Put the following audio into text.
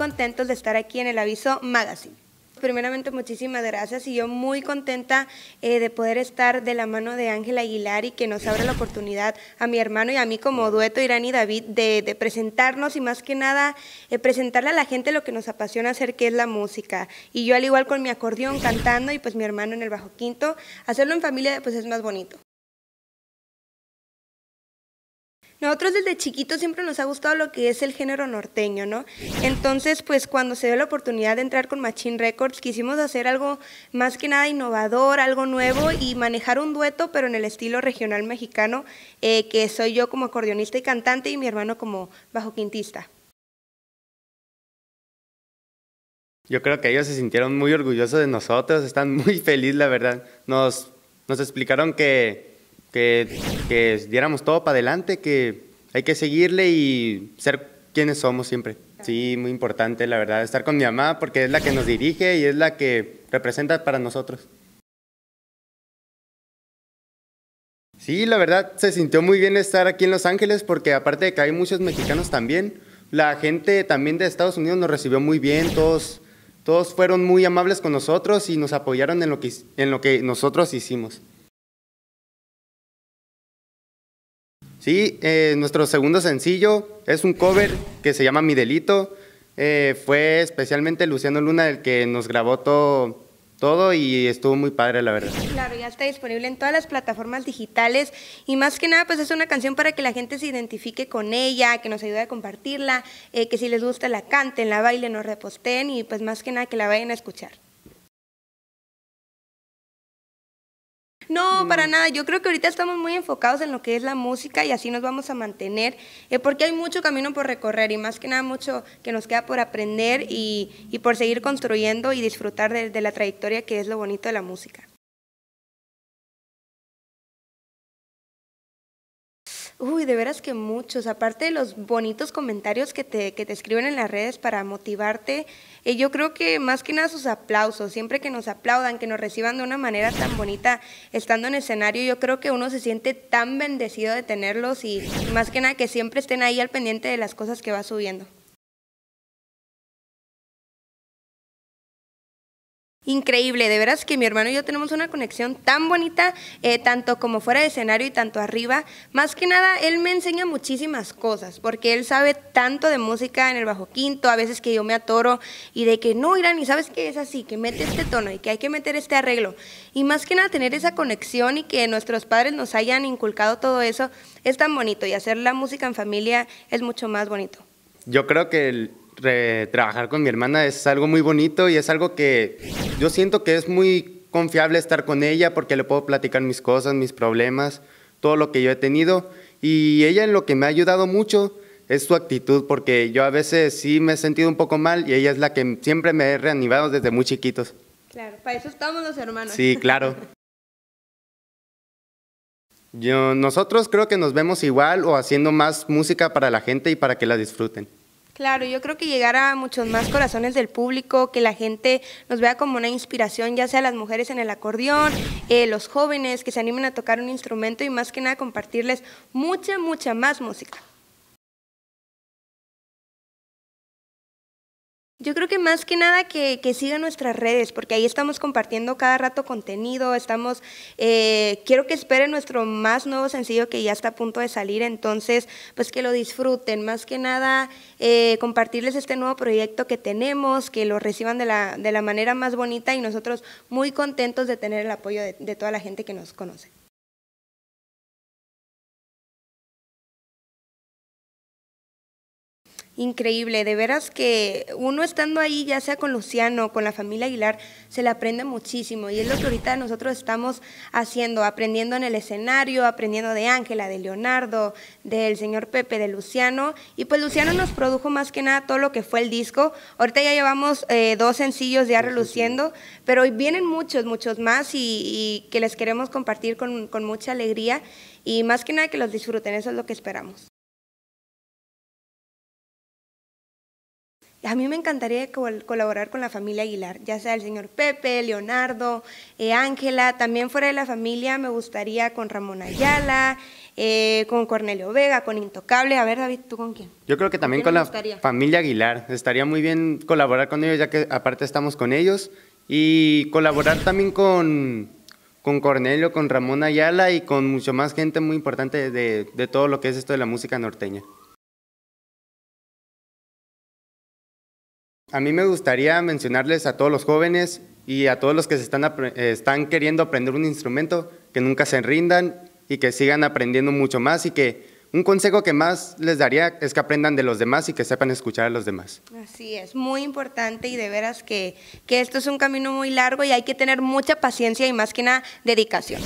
contentos de estar aquí en el Aviso Magazine. Primeramente, muchísimas gracias y yo muy contenta eh, de poder estar de la mano de Ángela Aguilar y que nos abra la oportunidad a mi hermano y a mí como dueto Irán y David de, presentarnos y más que nada eh, presentarle a la gente lo que nos apasiona hacer, que es la música. Y yo al igual con mi acordeón cantando y pues mi hermano en el bajo quinto, hacerlo en familia pues es más bonito. Nosotros desde chiquitos siempre nos ha gustado lo que es el género norteño, ¿no? Entonces, pues cuando se dio la oportunidad de entrar con Machine Records, quisimos hacer algo más que nada innovador, algo nuevo y manejar un dueto, pero en el estilo regional mexicano, eh, que soy yo como acordeonista y cantante y mi hermano como bajo quintista. Yo creo que ellos se sintieron muy orgullosos de nosotros, están muy felices, la verdad. Nos, nos explicaron que que, que diéramos todo para adelante, que hay que seguirle y ser quienes somos siempre. Sí, muy importante, la verdad, estar con mi mamá porque es la que nos dirige y es la que representa para nosotros. Sí, la verdad, se sintió muy bien estar aquí en Los Ángeles porque aparte de que hay muchos mexicanos también, la gente también de Estados Unidos nos recibió muy bien, todos, fueron muy amables con nosotros y nos apoyaron en lo que nosotros hicimos. Sí, eh, nuestro segundo sencillo es un cover que se llama Mi Delito. Eh, fue especialmente Luciano Luna el que nos grabó todo, todo y estuvo muy padre, la verdad. Claro, ya está disponible en todas las plataformas digitales y más que nada, pues es una canción para que la gente se identifique con ella, que nos ayude a compartirla, eh, que si les gusta la canten, la bailen, nos reposten y pues más que nada que la vayan a escuchar. No, para nada. Yo creo que ahorita estamos muy enfocados en lo que es la música y así nos vamos a mantener, eh, porque hay mucho camino por recorrer y más que nada mucho que nos queda por aprender y, por seguir construyendo y disfrutar de la trayectoria que es lo bonito de la música. Uy, de veras que muchos. Aparte de los bonitos comentarios que te, que te escriben en las redes para motivarte, eh, yo creo que más que nada sus aplausos, siempre que nos aplaudan, que nos reciban de una manera tan bonita estando en escenario, yo creo que uno se siente tan bendecido de tenerlos y más que nada que siempre estén ahí al pendiente de las cosas que va subiendo. increíble. De veras que mi hermano y yo tenemos una conexión tan bonita, eh, tanto como fuera de escenario y tanto arriba. Más que nada, él me enseña muchísimas cosas, porque él sabe tanto de música en el bajo quinto, a veces que yo me atoro y de que no, Irán, y sabes que es así, que mete este tono y que hay que meter este arreglo. Y más que nada, tener esa conexión y que nuestros padres nos hayan inculcado todo eso es tan bonito y hacer la música en familia es mucho más bonito. Yo creo que el, trabajar con mi hermana es algo muy bonito y es algo que yo siento que es muy confiable estar con ella porque le puedo platicar mis cosas, mis problemas, todo lo que yo he tenido. Y ella en lo que me ha ayudado mucho es su actitud, porque yo a veces sí me he sentido un poco mal y ella es la que siempre me ha reanimado desde muy chiquitos. Claro, para eso estamos los hermanos. Sí, claro. Yo, nosotros creo que nos vemos igual o haciendo más música para la gente y para que la disfruten. Claro, yo creo que llegar a muchos más corazones del público, que la gente nos vea como una inspiración, ya sea las mujeres en el acordeón, eh, los jóvenes que se animen a tocar un instrumento y más que nada compartirles mucha, mucha más música. Yo creo que más que nada que, sigan nuestras redes, porque ahí estamos compartiendo cada rato contenido, estamos, eh, quiero que esperen nuestro más nuevo sencillo que ya está a punto de salir, entonces pues que lo disfruten, más que nada eh, compartirles este nuevo proyecto que tenemos, que lo reciban de la, de la manera más bonita y nosotros muy contentos de tener el apoyo de toda la gente que nos conoce. increíble. De veras que uno estando ahí, ya sea con Luciano, con la familia Aguilar, se le aprende muchísimo. Y es lo que ahorita nosotros estamos haciendo, aprendiendo en el escenario, aprendiendo de Ángela, de Leonardo, del señor Pepe, de Luciano. Y pues Luciano nos produjo más que nada todo lo que fue el disco. Ahorita ya llevamos eh, dos sencillos ya reluciendo, pero hoy vienen muchos, muchos más y, que les queremos compartir con, con mucha alegría y más que nada que los disfruten, eso es lo que esperamos. a mí me encantaría colaborar con la familia Aguilar, ya sea el señor Pepe, Leonardo, eh, Ángela, también fuera de la familia me gustaría con Ramón Ayala, eh, con Cornelio Vega, con Intocable. A ver, David, ¿tú con quién? Yo creo que también con, la familia Aguilar. Estaría muy bien colaborar con ellos, ya que aparte estamos con ellos. Y colaborar también con, con Cornelio, con Ramón Ayala y con mucho más gente muy importante de, de todo lo que es esto de la música norteña. A mí me gustaría mencionarles a todos los jóvenes y a todos los que se están, eh, están queriendo aprender un instrumento, que nunca se rindan y que sigan aprendiendo mucho más y que un consejo que más les daría es que aprendan de los demás y que sepan escuchar a los demás. Así es, muy importante y de veras que, que esto es un camino muy largo y hay que tener mucha paciencia y más que nada dedicación.